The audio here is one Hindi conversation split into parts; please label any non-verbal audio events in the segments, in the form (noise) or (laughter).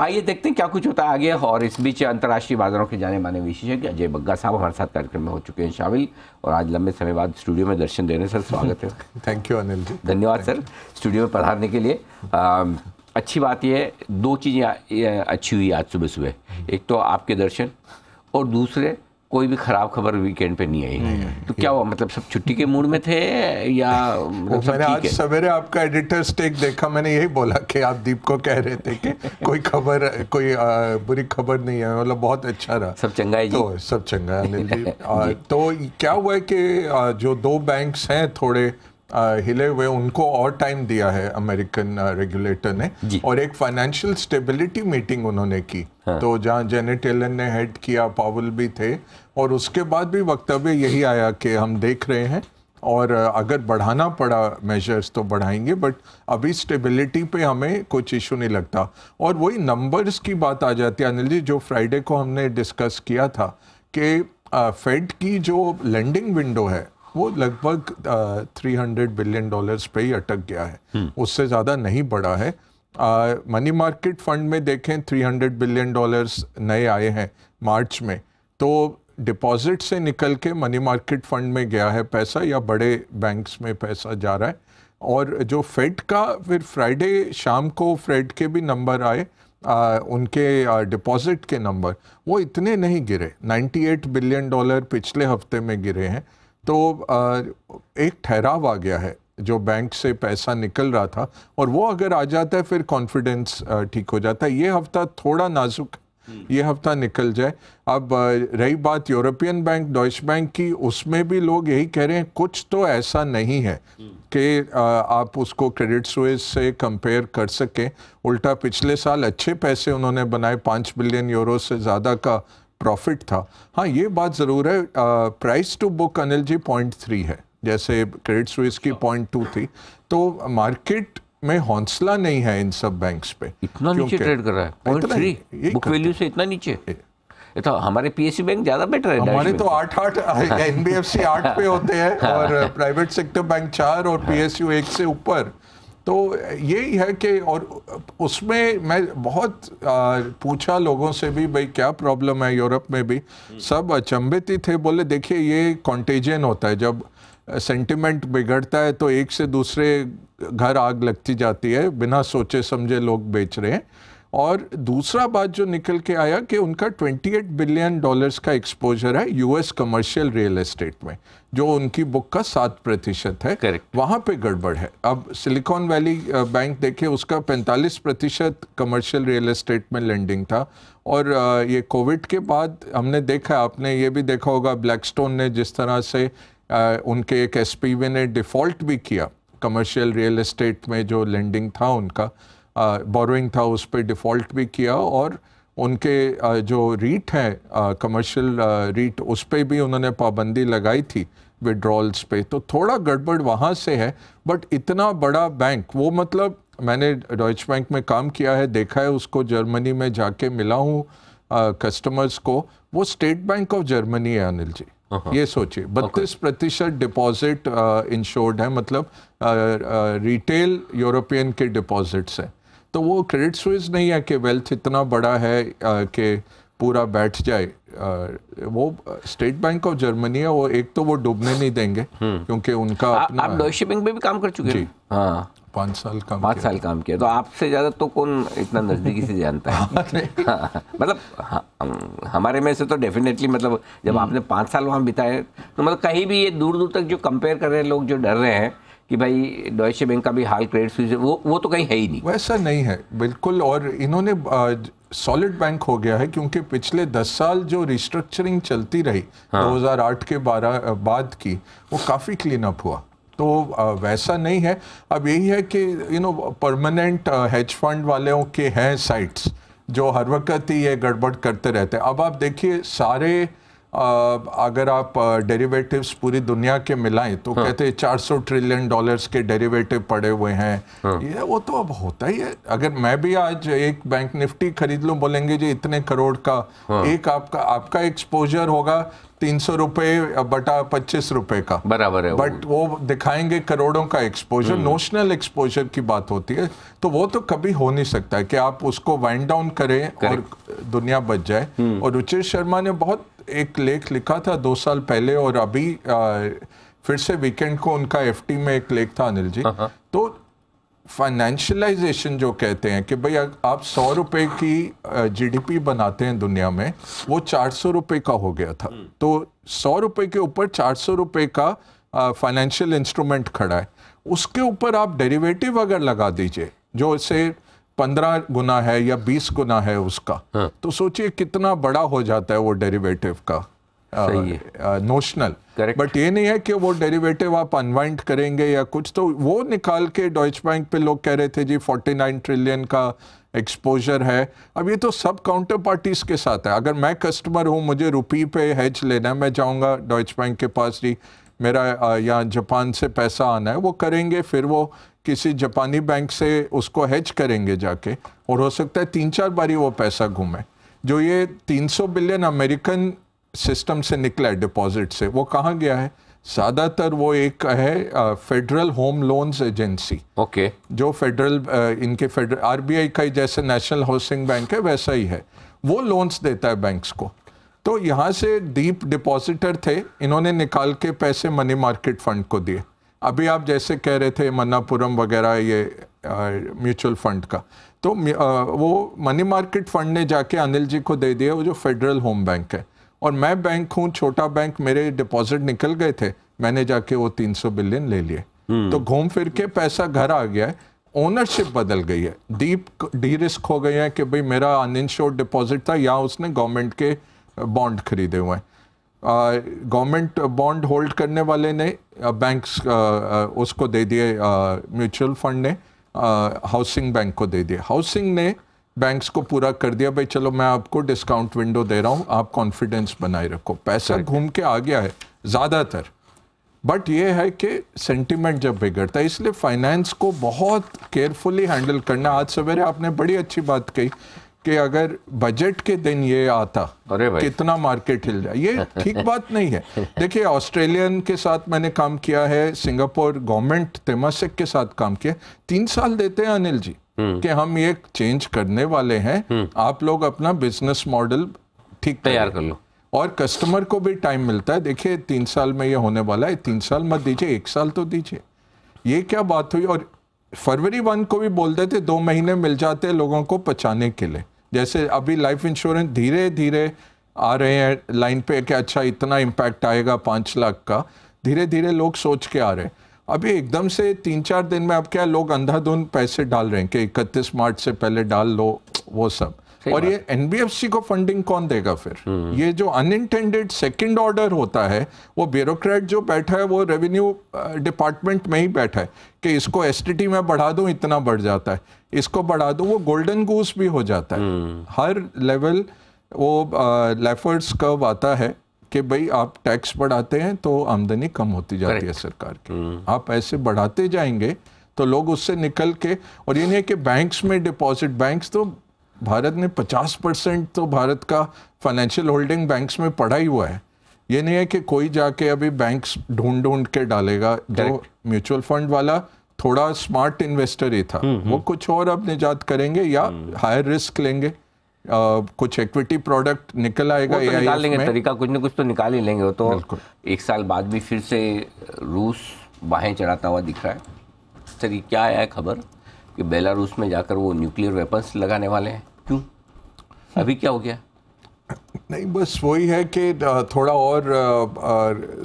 आइए देखते हैं क्या कुछ होता है आगे और इस बीच अंतर्राष्ट्रीय बाजारों के जाने माने विशेषज्ञ अजय बग्गा साहब हमारे साथ कार्यक्रम में हो चुके हैं शामिल और आज लंबे समय बाद स्टूडियो में दर्शन देने सर स्वागत है थैंक यू अनिल जी धन्यवाद सर स्टूडियो में पधारने के लिए अच्छी बात यह दो चीज़ें अच्छी हुई आज सुबह सुबह एक तो आपके दर्शन और दूसरे कोई भी खराब खबर वीकेंड पे नहीं आई तो क्या हुआ मतलब सब छुट्टी के मूड में थे या मतलब सब मैंने आज सवेरे आपका एडिटर स्टेक देखा मैंने यही बोला कि आप दीप को कह रहे थे कि कोई खबर कोई बुरी खबर नहीं है मतलब बहुत अच्छा रहा सब चंगा है जी। तो सब चंगा है (laughs) तो क्या हुआ है कि जो दो बैंक्स हैं थोड़े हिले हुए उनको और टाइम दिया है अमेरिकन रेगुलेटर ने और एक फाइनेंशियल स्टेबिलिटी मीटिंग उन्होंने की हाँ। तो जहाँ जेनेट एलन ने हेड किया पावल भी थे और उसके बाद भी वक्तव्य यही आया कि हम देख रहे हैं और अगर बढ़ाना पड़ा मेजर्स तो बढ़ाएंगे बट अभी स्टेबिलिटी पे हमें कुछ इशू नहीं लगता और वही नंबर्स की बात आ जाती है अनिल जी जो फ्राइडे को हमने डिस्कस किया था कि फेड की जो लैंडिंग विंडो है वो लगभग थ्री हंड्रेड बिलियन डॉलर्स पे ही अटक गया है हम्म। उससे ज़्यादा नहीं बढ़ा है मनी मार्केट फंड में देखें थ्री हंड्रेड बिलियन डॉलर्स नए आए हैं मार्च में तो डिपॉजिट से निकल के मनी मार्केट फंड में गया है पैसा या बड़े बैंक्स में पैसा जा रहा है और जो फेड का फिर फ्राइडे शाम को फेड के भी नंबर आए आ, उनके डिपॉजिट के नंबर वो इतने नहीं गिरे 98 बिलियन डॉलर पिछले हफ्ते में गिरे हैं तो एक ठहराव आ गया है जो बैंक से पैसा निकल रहा था और वो अगर आ जाता है फिर कॉन्फिडेंस ठीक हो जाता है ये हफ्ता थोड़ा नाजुक ये हफ्ता निकल जाए अब रही बात यूरोपियन बैंक डॉइश बैंक की उसमें भी लोग यही कह रहे हैं कुछ तो ऐसा नहीं है कि आप उसको क्रेडिट स्विस से कंपेयर कर सकें उल्टा पिछले साल अच्छे पैसे उन्होंने बनाए पाँच बिलियन यूरो से ज़्यादा का प्रॉफिट था हाँ ये बात ज़रूर है price to book Anil ji point three है जैसे क्रेडिट स्विस की पॉइंट टू थी तो मार्केट में हौसला नहीं है इन सब बैंक्स पे इतना नीचे ट्रेड कर रहा है पॉइंट थ्री बुक वैल्यू से इतना नीचे तो हमारे पीएससी बैंक ज्यादा बेटर है हमारे तो आठ आठ एनबीएफसी आठ पे होते हैं (laughs) और प्राइवेट सेक्टर बैंक चार और पीएसयू एक से ऊपर तो यही है कि और उसमें मैं बहुत आ, पूछा लोगों से भी भाई क्या प्रॉब्लम है यूरोप में भी हम्म। सब अचंभित ही थे बोले देखिए ये कॉन्टेजन होता है जब सेंटिमेंट बिगड़ता है तो एक से दूसरे घर आग लगती जाती है बिना सोचे समझे लोग बेच रहे हैं और दूसरा बात जो निकल के आया कि उनका 28 बिलियन डॉलर्स का एक्सपोजर है यूएस कमर्शियल रियल एस्टेट में जो उनकी बुक का सात प्रतिशत है वहां वहाँ पे गड़बड़ है अब सिलिकॉन वैली बैंक देखे उसका पैंतालीस प्रतिशत कमर्शियल रियल एस्टेट में लेंडिंग था और ये कोविड के बाद हमने देखा आपने ये भी देखा होगा ब्लैकस्टोन ने जिस तरह से उनके एक एस ने डिफ़ॉल्ट भी किया कमर्शियल रियल एस्टेट में जो लेंडिंग था उनका बोरोइंग था उस पर डिफ़ॉल्ट भी किया और उनके जो रीट है कमर्शियल रीट उस पर भी उन्होंने पाबंदी लगाई थी विड्रॉल्स पे तो थोड़ा गड़बड़ वहाँ से है बट इतना बड़ा बैंक वो मतलब मैंने डॉइच बैंक में काम किया है देखा है उसको जर्मनी में जाके मिला हूँ कस्टमर्स को वो स्टेट बैंक ऑफ जर्मनी है अनिल जी हाँ। ये सोचिए बत्तीस प्रतिशत डिपॉजिट इंश्योर्ड है मतलब रिटेल यूरोपियन के डिपॉजिट्स हैं तो वो क्रेडिट स्विज नहीं है कि वेल्थ इतना बड़ा है कि पूरा बैठ जाए वो स्टेट बैंक ऑफ जर्मनी है वो एक तो वो डूबने नहीं देंगे हम्म। क्योंकि उनका आ, अपना आप डॉयशे बैंक में भी काम कर चुके हैं हाँ। पांच साल काम पांच साल काम किया तो आपसे ज़्यादा तो कौन इतना नज़दीकी से जानता है (laughs) हाँ, हाँ, मतलब हमारे में से तो डेफिनेटली मतलब जब हम्म। आपने पांच साल वहां बिताए तो मतलब कहीं भी ये दूर दूर तक जो कंपेयर कर रहे हैं लोग जो डर रहे हैं कि भाई डॉयशे बैंक का भी हाल क्रेडिट वो वो तो कहीं है ही नहीं वैसा नहीं है बिल्कुल और इन्होंने सॉलिड बैंक हो गया है क्योंकि पिछले दस साल जो रिस्ट्रक्चरिंग चलती रही हाँ। दो हजार आठ के बारह बाद की वो काफ़ी क्लीन अप हुआ तो वैसा नहीं है अब यही है कि you know permanent hedge fund वालों के हैं साइट्स जो हर वक्त ही ये गड़बड़ करते रहते हैं अब आप देखिए सारे अगर आप डेरिवेटिव्स पूरी दुनिया के मिलाएं तो हाँ। कहते हैं 400 ट्रिलियन डॉलर्स के डेरिवेटिव पड़े हुए हैं हाँ। ये वो तो अब होता ही है अगर मैं भी आज एक बैंक निफ्टी खरीद लूं बोलेंगे जी इतने करोड़ का हाँ। एक आपका आपका एक्सपोजर होगा तीन सौ रुपये बटा पच्चीस रुपए का बराबर है बट वो दिखाएंगे करोड़ों का एक्सपोजर नोशनल एक्सपोजर की बात होती है तो वो तो कभी हो नहीं सकता है कि आप उसको वाइंड डाउन करें Correct. और दुनिया बच जाए हम्म। और रुचि शर्मा ने बहुत एक लेख लिखा था दो साल पहले और अभी आ, फिर से वीकेंड को उनका एफटी में एक लेख था अनिल जी हाँ, हाँ। तो फाइनेंशलाइजेशन जो कहते हैं कि भाई आप सौ रुपए की जीडीपी बनाते हैं दुनिया में वो चार सौ रुपये का हो गया था हम्म। तो सौ रुपए के ऊपर चार सौ रुपये का फाइनेंशियल इंस्ट्रूमेंट खड़ा है उसके ऊपर आप डेरिवेटिव अगर लगा दीजिए जो इसे पंद्रह गुना है या बीस गुना है उसका हाँ। तो सोचिए कितना बड़ा हो जाता है वो डेरिवेटिव का नोशनल बट ये नहीं है कि वो डेरिवेटिव आप अनवाइंड करेंगे या कुछ तो वो निकाल के डॉइच बैंक पे लोग कह रहे थे जी 49 ट्रिलियन का एक्सपोजर है अब ये तो सब काउंटर पार्टीज के साथ है अगर मैं कस्टमर हूँ मुझे रुपी पे हैज लेना है मैं जाऊँगा डॉइच बैंक के पास जी मेरा यहाँ जापान से पैसा आना है वो करेंगे फिर वो किसी जापानी बैंक से उसको हैच करेंगे जाके और हो सकता है तीन चार बारी वो पैसा घूमे जो ये 300 बिलियन अमेरिकन सिस्टम से निकला है डिपॉजिट से वो कहाँ गया है ज़्यादातर वो एक है federal home loans agency okay जो फेडरल इनके फेडरल आरबीआई का ही जैसे नेशनल हाउसिंग बैंक है वैसा ही है वो लोन्स देता है बैंक्स को तो यहाँ से डीप डिपॉजिटर थे इन्होंने निकाल के पैसे मनी मार्केट फंड को दिए अभी आप जैसे कह रहे थे मन्नापुरम वगैरह ये म्यूचुअल फंड का तो आ, वो मनी मार्केट फंड ने जाके अनिल जी को दे दिया वो जो फेडरल होम बैंक है और मैं बैंक हूँ छोटा बैंक मेरे डिपॉजिट निकल गए थे मैंने जाके वो 300 बिलियन ले लिए हम्म। तो घूम फिर के पैसा घर आ गया है ओनरशिप बदल गई है डीप डी रिस्क हो गई है कि भाई मेरा अनइंश्योर्ड डिपॉजिट था या उसने गवर्नमेंट के बॉन्ड खरीदे हुए हैं गवर्नमेंट बॉन्ड होल्ड करने वाले ने बैंक उसको दे दिए म्यूचुअल फंड ने हाउसिंग बैंक को दे दिए हाउसिंग ने बैंक्स को पूरा कर दिया भाई चलो मैं आपको डिस्काउंट विंडो दे रहा हूँ आप कॉन्फिडेंस बनाए रखो पैसा घूम के आ गया है ज़्यादातर बट ये है कि सेंटिमेंट जब बिगड़ता है इसलिए फाइनेंस को बहुत केयरफुली हैंडल करना आज सवेरे आपने बड़ी अच्छी बात कही कि अगर बजट के दिन ये आता अरे भाई। कितना मार्केट हिल जाए ये ठीक बात नहीं है (laughs) देखिए ऑस्ट्रेलियन के साथ मैंने काम किया है सिंगापुर गवर्नमेंट तेमासिक के साथ काम किया तीन साल देते हैं अनिल जी हम्म। कि हम ये चेंज करने वाले हैं हम्म। आप लोग अपना बिजनेस मॉडल ठीक तैयार कर लो और कस्टमर को भी टाइम मिलता है देखिए तीन साल में ये होने वाला है तीन साल मत दीजिए एक साल तो दीजिए ये क्या बात हुई और फरवरी वन को भी बोल देते दो महीने मिल जाते लोगों को पचाने के लिए जैसे अभी लाइफ इंश्योरेंस धीरे धीरे आ रहे हैं लाइन पे कि अच्छा इतना इम्पैक्ट आएगा पाँच लाख का धीरे धीरे लोग सोच के आ रहे हैं अभी एकदम से तीन चार दिन में अब क्या लोग अंधाधुन पैसे डाल रहे हैं कि इकतीस मार्च से पहले डाल लो वो सब और ये एनबीएफसी को फंडिंग कौन देगा फिर हम्म। ये जो अनइंटेंडेड सेकंड ऑर्डर होता है वो ब्यूरोक्रेट जो बैठा है वो रेवेन्यू डिपार्टमेंट में ही बैठा है कि इसको एसटीटी में बढ़ा दूं इतना बढ़ जाता है इसको बढ़ा दूं वो गोल्डन गूस भी हो जाता है हम्म। हर लेवल वो लेफर्ड्स कर्व आता है कि भाई आप टैक्स बढ़ाते हैं तो आमदनी कम होती जाती Correct. है सरकार की हम्म। आप ऐसे बढ़ाते जाएंगे तो लोग उससे निकल के और ये नहीं है कि बैंक्स में डिपॉजिट बैंक्स तो भारत ने 50 परसेंट तो भारत का फाइनेंशियल होल्डिंग बैंक्स में पड़ा ही हुआ है ये नहीं है कि कोई जाके अभी बैंक्स ढूंढ ढूंढ के डालेगा जो म्यूचुअल फंड वाला थोड़ा स्मार्ट इन्वेस्टर ही था हम्म, वो हम्म। कुछ और अब निजात करेंगे या हायर रिस्क लेंगे कुछ इक्विटी प्रोडक्ट निकल आएगा तो निकाल लेंगे तरीका कुछ ना कुछ तो निकाल ही लेंगे तो एक साल बाद भी फिर से रूस बाहें चढ़ाता हुआ दिख रहा है सर क्या आया खबर कि बेलारूस में जाकर वो न्यूक्लियर वेपन्स लगाने वाले हैं क्यों अभी क्या हो गया नहीं बस वही है कि थोड़ा और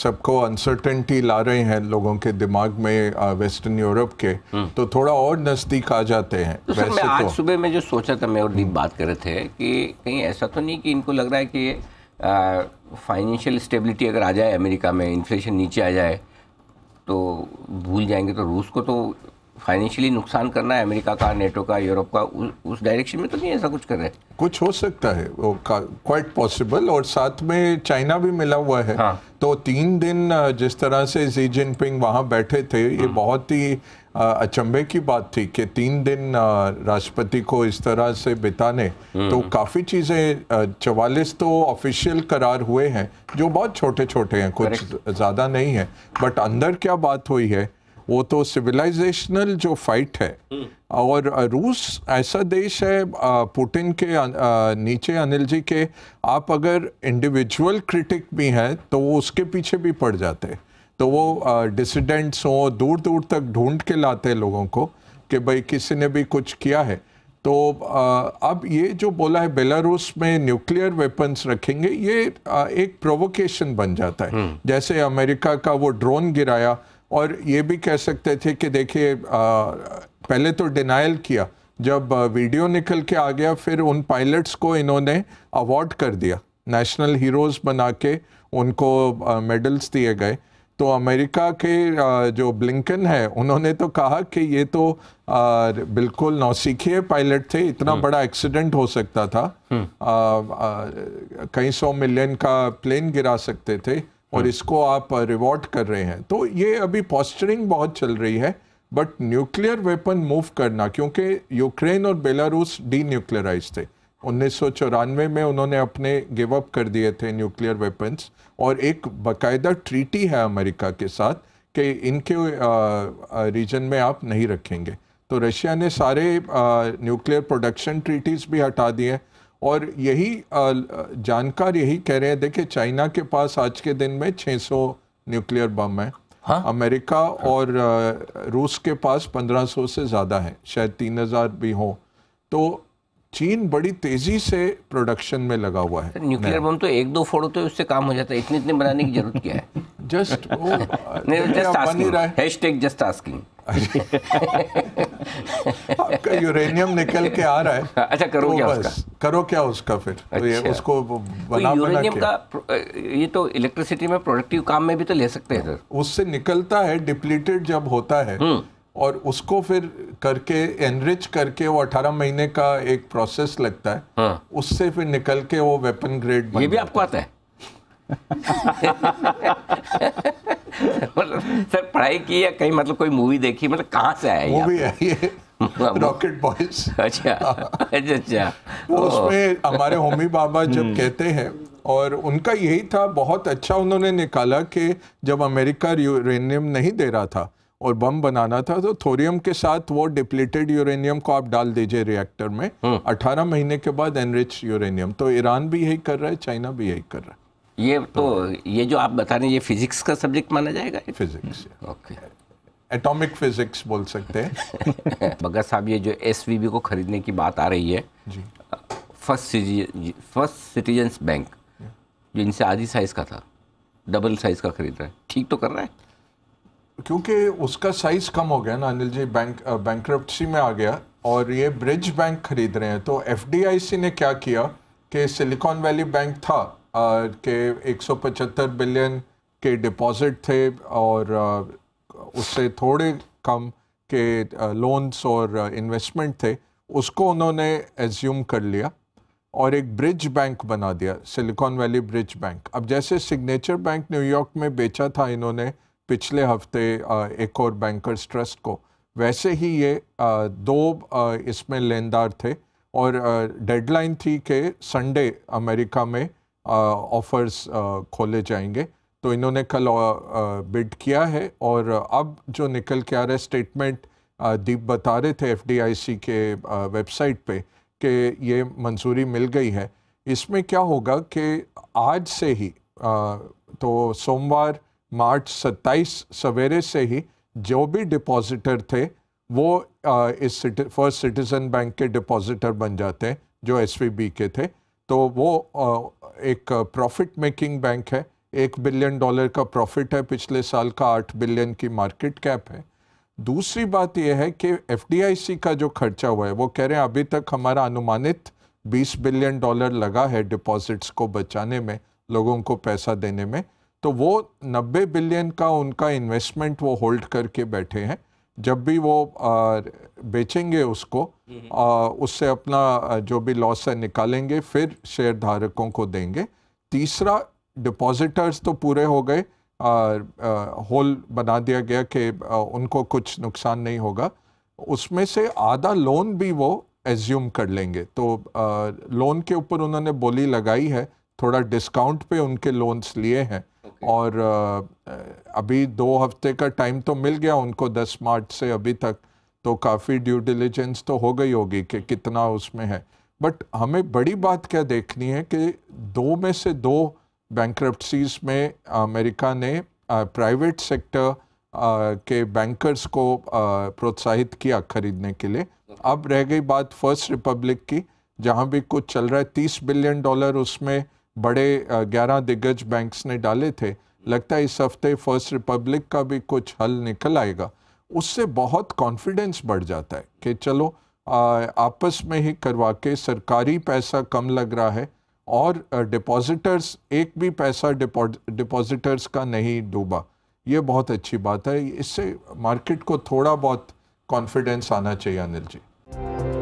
सबको अनसर्टेंटी ला रहे हैं लोगों के दिमाग में वेस्टर्न यूरोप के हम्म। तो थोड़ा और नज़दीक आ जाते हैं तो वैसे मैं आज तो, सुबह में जो सोचा था मैं और दीप बात कर रहे थे कि कहीं ऐसा तो नहीं कि इनको लग रहा है कि फाइनेंशियल स्टेबिलिटी अगर आ जाए अमेरिका में इन्फ्लेशन नीचे आ जाए तो भूल जाएंगे तो रूस को तो फाइनेंशियली नुकसान करना है अमेरिका का नेटो का यूरोप का उ, उस डायरेक्शन में तो नहीं ऐसा कुछ कर रहे कुछ हो सकता है वो क्वाइट पॉसिबल और साथ में चाइना भी मिला हुआ है हाँ। तो तीन दिन जिस तरह से जी जिनपिंग वहाँ बैठे थे ये हम्म। बहुत ही अचंभे की बात थी कि तीन दिन राष्ट्रपति को इस तरह से बिताने हम्म। तो काफ़ी चीज़ें चवालीस तो ऑफिशियल करार हुए हैं जो बहुत छोटे छोटे हैं कुछ ज़्यादा नहीं है बट अंदर क्या बात हुई है वो तो सिविलाइजेशनल जो फाइट है हम्म। और रूस ऐसा देश है पुटिन के नीचे अनिल जी के आप अगर इंडिविजुअल क्रिटिक भी हैं तो वो उसके पीछे भी पड़ जाते तो वो डिसिडेंट्स हों दूर दूर तक ढूंढ के लाते हैं लोगों को कि भाई किसी ने भी कुछ किया है तो अब ये जो बोला है बेलारूस में न्यूक्लियर वेपन्स रखेंगे ये एक प्रोवोकेशन बन जाता है हम्म। जैसे अमेरिका का वो ड्रोन गिराया और ये भी कह सकते थे कि देखिए पहले तो डिनाइल किया जब वीडियो निकल के आ गया फिर उन पायलट्स को इन्होंने अवार्ड कर दिया नेशनल हीरोज़ बना के उनको मेडल्स दिए गए तो अमेरिका के जो ब्लिंकन है उन्होंने तो कहा कि ये तो बिल्कुल नौसिखिए पायलट थे इतना हम्म। बड़ा एक्सीडेंट हो सकता था हम्म। कई सौ मिलियन का प्लेन गिरा सकते थे और हम्म। इसको आप रिवॉर्ड कर रहे हैं तो ये अभी पॉस्टरिंग बहुत चल रही है बट न्यूक्लियर वेपन मूव करना क्योंकि यूक्रेन और बेलारूस डी न्यूक्लियराइज थे उन्नीस में उन्होंने अपने गिव अप कर दिए थे न्यूक्लियर वेपन्स और एक बाकायदा ट्रीटी है अमेरिका के साथ कि इनके रीजन में आप नहीं रखेंगे तो रशिया ने सारे न्यूक्लियर प्रोडक्शन ट्रीटीज़ भी हटा दिए और यही जानकार यही कह रहे हैं देखिए चाइना के पास आज के दिन में 600 न्यूक्लियर बम है हा? अमेरिका हा? और रूस के पास 1500 से ज़्यादा है शायद 3000 भी हो तो चीन बड़ी तेजी से प्रोडक्शन में लगा हुआ है न्यूक्लियर बम तो एक दो फोड़ो तो उससे काम हो जाता है इतने इतने बनाने की जरूरत क्या है जस्ट (laughs) वो जस्ट (laughs) आस्किंग आपका यूरेनियम निकल के आ रहा है अच्छा करो तो क्या उसका करो क्या उसका फिर अच्छा। तो ये अच्छा। उसको तो बना तो यूरेनियम का ये तो इलेक्ट्रिसिटी में प्रोडक्टिव काम में भी तो ले सकते हैं सर उससे निकलता है डिप्लीटेड जब होता है हम्म। और उसको फिर करके एनरिच करके वो 18 महीने का एक प्रोसेस लगता है हाँ। उससे फिर निकल के वो वेपन ग्रेड ये भी आपको आता है (laughs) सर मतलब पढ़ाई की या कहीं मतलब कोई मूवी देखी मतलब कहाँ से आया मूवी है ये रॉकेट (laughs) बॉयज अच्छा अच्छा अच्छा वो उसमें हमारे होमी बाबा जब हम्म। कहते हैं और उनका यही था बहुत अच्छा उन्होंने निकाला कि जब अमेरिका यूरेनियम नहीं दे रहा था और बम बनाना था तो थोरियम के साथ वो डिप्लीटेड यूरेनियम को आप डाल दीजिए रिएक्टर में 18 हम्म। महीने के बाद एनरिच यूरेनियम तो ईरान भी यही कर रहा है चाइना भी यही कर रहा है ये तो ये जो आप बता रहे हैं ये फिजिक्स का सब्जेक्ट माना जाएगा फिजिक्स ओके एटॉमिक फिजिक्स बोल सकते हैं (laughs) भगत साहब ये जो एस को खरीदने की बात आ रही है जी फर्स्ट फर्स्ट सिटीजन्स बैंक जो इनसे आधी साइज़ का था डबल साइज़ का खरीद रहा है ठीक तो कर रहा है क्योंकि उसका साइज कम हो गया ना अनिल जी बैंक बैंक में आ गया और ये ब्रिज बैंक खरीद रहे हैं तो एफ ने क्या किया कि सिलिकॉन वैली बैंक था के 175 बिलियन के डिपॉजिट थे और उससे थोड़े कम के लोन्स और इन्वेस्टमेंट थे उसको उन्होंने एज्यूम कर लिया और एक ब्रिज बैंक बना दिया सिलिकॉन वैली ब्रिज बैंक अब जैसे सिग्नेचर बैंक न्यूयॉर्क में बेचा था इन्होंने पिछले हफ्ते एक और बैंकर्स ट्रस्ट को वैसे ही ये दो इसमें लेनदार थे और डेडलाइन थी कि संडे अमेरिका में ऑफ़र्स खोले जाएंगे तो इन्होंने कल बिड किया है और अब जो निकल के आ रहा है स्टेटमेंट दीप बता रहे थे एफडीआईसी के वेबसाइट पे कि ये मंजूरी मिल गई है इसमें क्या होगा कि आज से ही तो सोमवार मार्च 27 सवेरे से ही जो भी डिपॉजिटर थे वो इस फर्स्ट सिटीज़न बैंक के डिपॉजिटर बन जाते हैं जो एसवीबी के थे तो वो एक प्रॉफिट मेकिंग बैंक है एक बिलियन डॉलर का प्रॉफिट है पिछले साल का आठ बिलियन की मार्केट कैप है दूसरी बात यह है कि एफ का जो खर्चा हुआ है वो कह रहे हैं अभी तक हमारा अनुमानित 20 बिलियन डॉलर लगा है डिपॉजिट्स को बचाने में लोगों को पैसा देने में तो वो 90 बिलियन का उनका इन्वेस्टमेंट वो होल्ड करके बैठे हैं जब भी वो आ, बेचेंगे उसको आ, हम्म। उससे अपना जो भी लॉस है निकालेंगे फिर शेयर धारकों को देंगे तीसरा डिपॉजिटर्स तो पूरे हो गए होल बना दिया गया कि उनको कुछ नुकसान नहीं होगा उसमें से आधा लोन भी वो एज्यूम कर लेंगे तो आ, लोन के ऊपर उन्होंने बोली लगाई है थोड़ा डिस्काउंट पे उनके लोन्स लिए हैं okay. और अभी दो हफ्ते का टाइम तो मिल गया उनको दस मार्च से अभी तक तो काफ़ी ड्यू डिलीजेंस तो हो गई होगी कि कितना उसमें है बट हमें बड़ी बात क्या देखनी है कि दो में से दो बैंक में अमेरिका ने प्राइवेट सेक्टर के बैंकर्स को प्रोत्साहित किया खरीदने के लिए अब रह गई बात फर्स्ट रिपब्लिक की जहाँ भी कुछ चल रहा है तीस बिलियन डॉलर उसमें बड़े ग्यारह दिग्गज बैंक्स ने डाले थे लगता है इस हफ्ते फर्स्ट रिपब्लिक का भी कुछ हल निकल आएगा उससे बहुत कॉन्फिडेंस बढ़ जाता है कि चलो आ, आपस में ही करवा के सरकारी पैसा कम लग रहा है और डिपॉजिटर्स एक भी पैसा डिपॉजिटर्स का नहीं डूबा ये बहुत अच्छी बात है इससे मार्केट को थोड़ा बहुत कॉन्फिडेंस आना चाहिए अनिल जी